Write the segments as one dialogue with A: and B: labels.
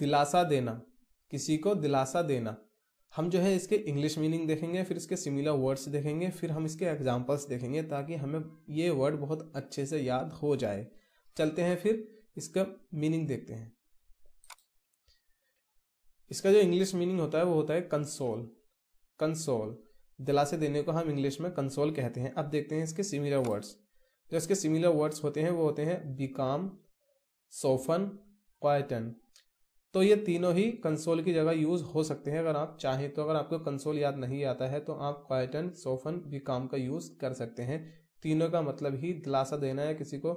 A: दिलासा देना किसी को दिलासा देना हम जो है इसके इंग्लिश मीनिंग देखेंगे फिर इसके सिमिलर वर्ड्स देखेंगे फिर हम इसके एग्जाम्पल्स देखेंगे ताकि हमें ये वर्ड बहुत अच्छे से याद हो जाए चलते हैं फिर इसका मीनिंग देखते हैं इसका जो इंग्लिश मीनिंग होता है वो होता है कंसोल कंसोल दिलासे देने को हम इंग्लिश में कंसोल कहते हैं अब देखते हैं इसके सिमिलर वर्ड्स जो इसके सिमिलर वर्ड्स होते हैं वो होते हैं बिकाम सोफन क्वाइटन तो ये तीनों ही कंसोल की जगह यूज़ हो सकते हैं अगर आप चाहें तो अगर आपको कंसोल याद नहीं आता है तो आप क्वाइटन सोफन भी काम का यूज़ कर सकते हैं तीनों का मतलब ही दिलासा देना या किसी को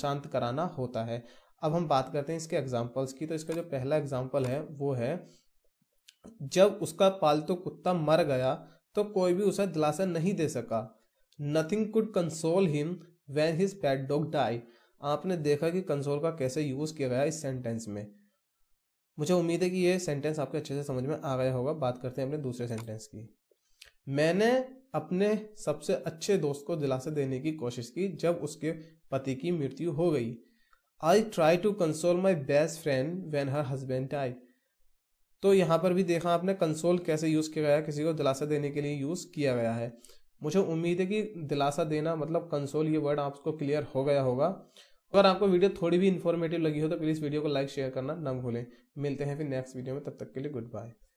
A: शांत कराना होता है अब हम बात करते हैं इसके एग्जाम्पल्स की तो इसका जो पहला एग्जाम्पल है वो है जब उसका पालतू तो कुत्ता मर गया तो कोई भी उसे दिलासा नहीं दे सका nothing could console him when his pet dog die आपने देखा कि कंसोल का कैसे यूज़ किया गया इस सेंटेंस में मुझे उम्मीद है कि ये सेंटेंस आपके अच्छे से समझ में आ गया होगा बात करते हैं अपने दूसरे सेंटेंस की मैंने अपने सबसे अच्छे दोस्त को दिलासा देने की कोशिश की जब उसके पति की मृत्यु हो गई I try to console my best friend when her husband आई तो यहाँ पर भी देखा आपने कंसोल कैसे यूज़ किया गया किसी को दिलासा देने के लिए यूज़ किया गया है मुझे उम्मीद है कि दिलासा देना मतलब कंसोल ये वर्ड आपको क्लियर हो गया होगा अगर आपको वीडियो थोड़ी भी इन्फॉर्मेटिव लगी हो तो प्लीज़ वीडियो को लाइक शेयर करना ना भूलें मिलते हैं फिर नेक्स्ट वीडियो में तब तक के लिए गुड बाय